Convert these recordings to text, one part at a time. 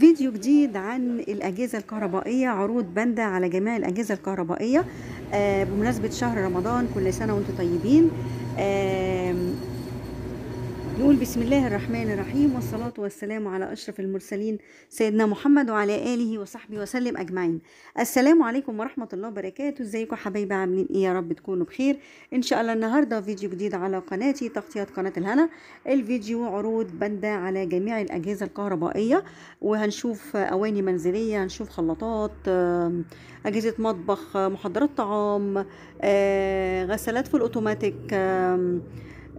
فيديو جديد عن الأجهزة الكهربائية عروض بندا على جميع الأجهزة الكهربائية آه، بمناسبة شهر رمضان كل سنة وانتم طيبين نقول بسم الله الرحمن الرحيم والصلاة والسلام على أشرف المرسلين سيدنا محمد وعلى آله وصحبه وسلم أجمعين السلام عليكم ورحمة الله وبركاته ازيكم حبايبي عاملين إيه يا رب تكونوا بخير إن شاء الله النهاردة فيديو جديد على قناتي تغطيات قناة الهنا الفيديو عروض بندة على جميع الأجهزة الكهربائية وهنشوف أواني منزلية هنشوف خلاطات أجهزة مطبخ محضرات طعام غسلات في الأوتوماتيك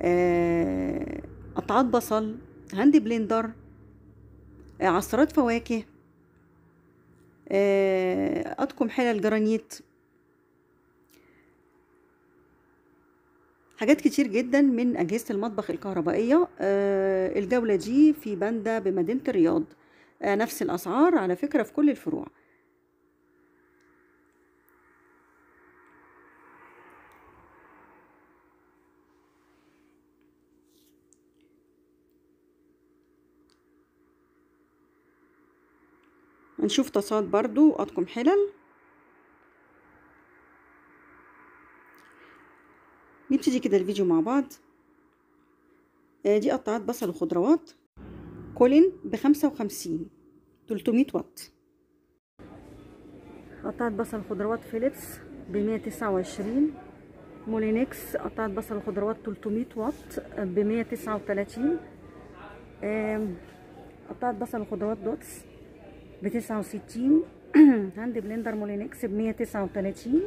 آه قطعات بصل هاند بلندر آه، عصرات فواكه آه، أطقم حلل جرانيت حاجات كتير جدا من أجهزة المطبخ الكهربائية آه، الجولة دي في باندا بمدينة الرياض نفس الأسعار على فكرة في كل الفروع هنشوف طاسات برضو اطقم حلل نبتدي كده الفيديو مع بعض آه، دي قطعات بصل وخضروات كولين بخمسة وخمسين تلتمية واط قطعة بصل وخضروات فيليبس بمية تسعة وعشرين مولينكس قطعة بصل وخضروات تلتمية واط بمية تسعة وتلاتين قطعة بصل وخضروات دوتس بتسعة وستين هاند بلندر مولينكس بمية تسعة وتلاتين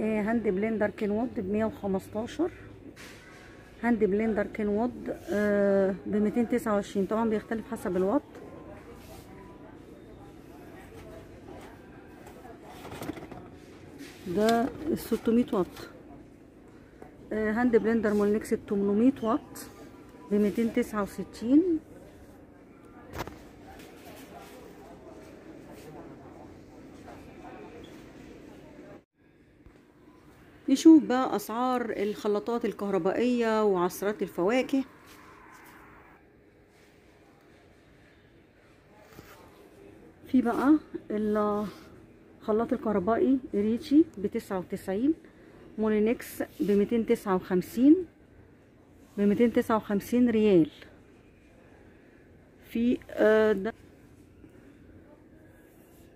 آه، هاند بلندر كينوود بمية 115 هاند بلندر كينوود آه، بميتين تسعة وعشرين طبعا بيختلف حسب الوات ده 600 وات آه، هاند بلندر مولينكس ب 800 بميتين تسعة 269 نشوف بقى أسعار الخلاطات الكهربائية وعصرات الفواكه في بقى الخلاط الكهربائي ريتشي بتسعة وتسعين مولينكس بميتين تسعة وخمسين بميتين تسعة وخمسين ريال في آه، ده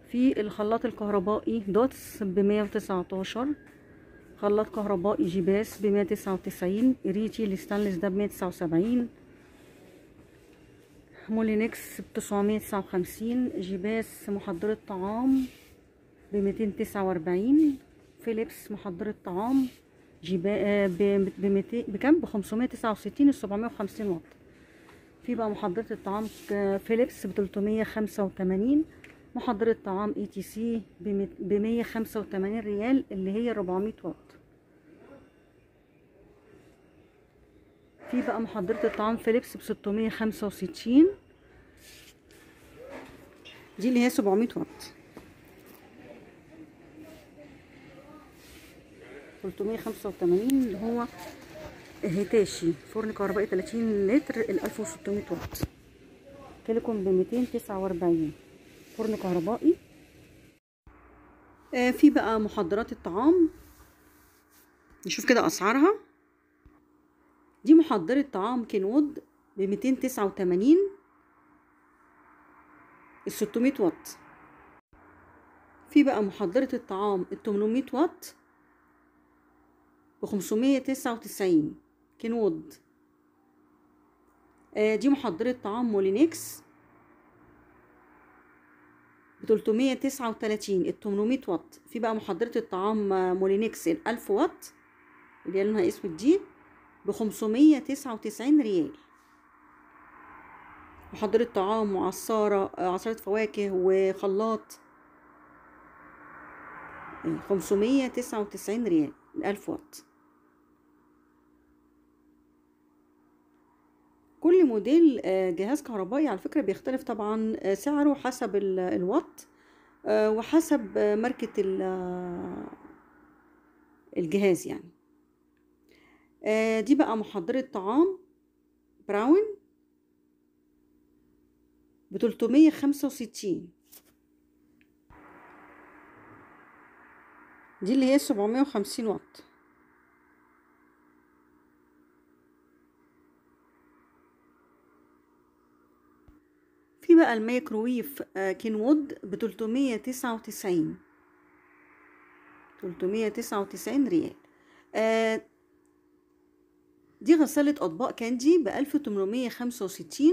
في الخلاط الكهربائي دوتس بمية وتسعتاشر خلاط كهربائي جيباس بمية 199 وتسعين ريتي الستانلس ده بمية تسعة وسبعين مولينكس بتسعمية تسعة وخمسين جباس محضرة طعام بميتين تسعة وأربعين فيليبس محضرة طعام جبا آه، بميتين بكام ب تسعة وستين 750 وخمسين واط في بقى محضرة الطعام آه، فيليبس ب خمسة محضرة طعام اي تي سي ب 185 ريال اللي هي 400 واط في بقى محضرة الطعام فيليبس ب 665 دي اللي هي 700 واط 385 اللي هو هيتاشي فرن كهربائي 30 لتر ال 1600 واط تيليكوم ب 249 فرن كهربائي آه، في بقى محضرات الطعام نشوف كده أسعارها دي محضرة طعام كنود ب 289 ال 600 وات في بقى محضرة الطعام ال 800 وات ب 599 كينود آه، دي محضرة طعام مولينيكس 339 ال 800 واط في بقى محضره الطعام مولينكس ال 1000 واط اللي لونها اسود دي ب 599 ريال محضره طعام وعصاره آه، عصاره فواكه وخلاط إيه، وتسعين ريال ال 1000 واط كل موديل آه، جهاز كهربائي على فكرة بيختلف طبعا آه، سعره حسب الوات آه، وحسب ماركة الجهاز يعني دي بقى محضرة طعام براون بتلتمية خمسة وستين دي اللي هي سبعمية وخمسين واط في بقى الميكروويف كينوود ب 399 399 ريال آه، دي غسالة أطباق كاندي ب 1865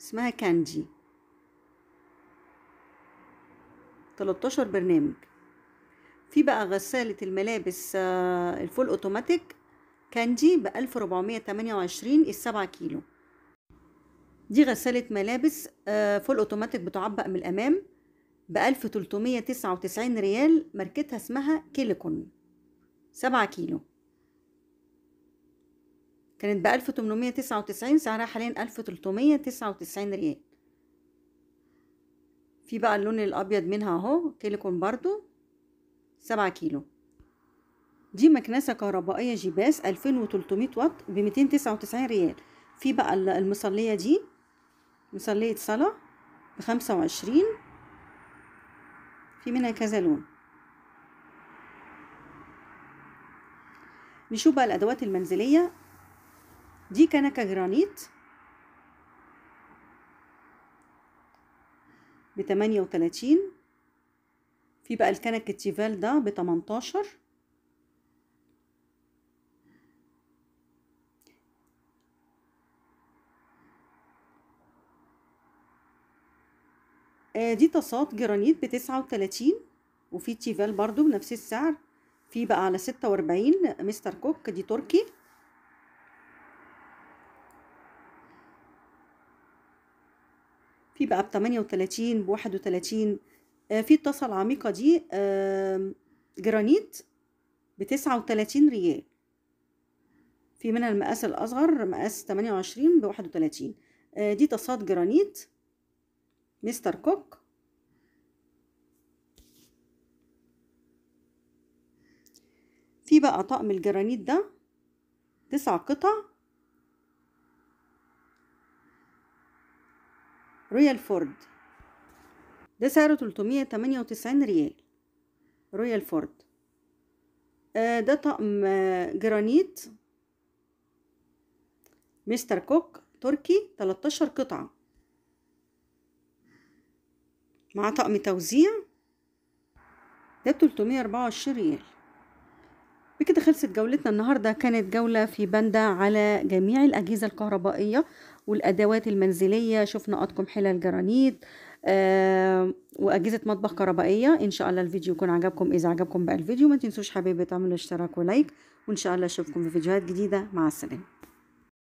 اسمها كاندي 13 برنامج في بقى غسالة الملابس آه، الفول أوتوماتيك كاندي ب 1428 السبعة كيلو دي غسالة ملابس فول اوتوماتيك بتعبق من الأمام بألف 1399 تسعة وتسعين ريال ماركتها اسمها كيليكون سبعة كيلو كانت بألف تمنمية تسعة وتسعين سعرها حاليا ألف تسعة وتسعين ريال في بقى اللون الأبيض منها اهو كيليكون برضو سبعة كيلو دي مكنسة كهربائية جيباس ألفين واط بميتين تسعة وتسعين ريال في بقى المصلية دي مصلية صلاة بخمسة وعشرين في منها كذا لون نشوف بقى الأدوات المنزلية دي كنكة جرانيت بتمانية وتلاتين في بقى الكنك التيفال ده بتمنتاشر آه دي طاسات جرانيت بتسعة وتلاتين وفي تيفال برضو بنفس السعر في بقى على ستة وأربعين مستر كوك دي تركي في بقى بتمانية وتلاتين بواحد وتلاتين آه، في الطاسة العميقة دي آه جرانيت بتسعة وتلاتين ريال في منها المقاس الأصغر مقاس تمانية وعشرين بواحد وتلاتين آه، دي طاسات جرانيت مستر كوك في بقى طقم الجرانيت ده تسع قطع رويال فورد ده سعره تلتمية تمانية وتسعين ريال رويال فورد آه، ده طقم آه، جرانيت مستر كوك تركي 13 قطعة مع طقم توزيع ده ب 324 ريال بكده خلصت جولتنا النهاردة كانت جولة في بندا على جميع الأجهزة الكهربائية والأدوات المنزلية شفنا أطقم حلل جرانيت آه وأجهزة مطبخ كهربائية إن شاء الله الفيديو يكون عجبكم إذا عجبكم بقى الفيديو ما تنسوش حبيبي تعملوا اشتراك ولايك وإن شاء الله أشوفكم في فيديوهات جديدة مع السلامة